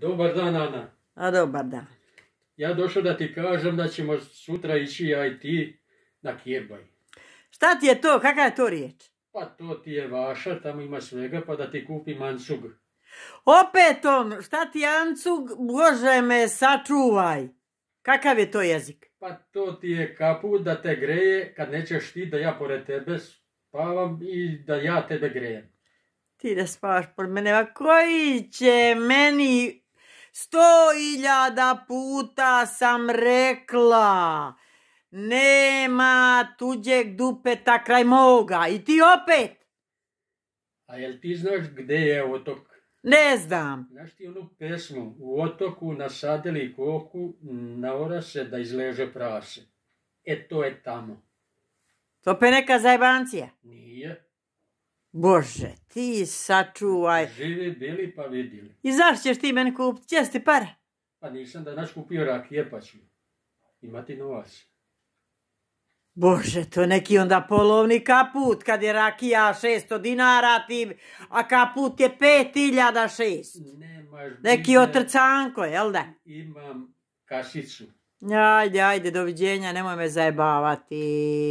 Dobar dan, Ana. A dobar dan. Ja došao da ti kažem da ćemo sutra ići ja ti na Kjebaj. Šta ti je to? Kakva je to riječ? Pa to ti je vaša, tamo ima svega, pa da ti kupi mancug. Opet on, šta ti ancug, Bože me sačuvaj. Kakav je to jezik? Pa to ti je kapu da te greje kad nećeš ti da ja pored tebe spavam i da ja tebe grejem. Ti da spavaš pored mene, koji će meni Sto iljada puta sam rekla, nema tuđeg dupeta kraj moga. I ti opet. A jel ti znaš gde je otok? Ne znam. Znaš ti onu pesmu? U otoku nasadili koku, naora se da izleže prase. E to je tamo. To pe neka zajbancija? Bože, ti sačuvaj. Živi bili pa vidjeli. I zašto ćeš ti meni kupiti? Česti ti pare? Pa nisam da naš kupio rakije pa ću. Imati novac. Bože, to neki onda polovni kaput, kad je rakija 600 dinara, ti, a kaput je 5600. Nemaš neki otrcanko, jel da? Imam kasicu. Ajde, ajde, doviđenja, nemoj me zajebavati.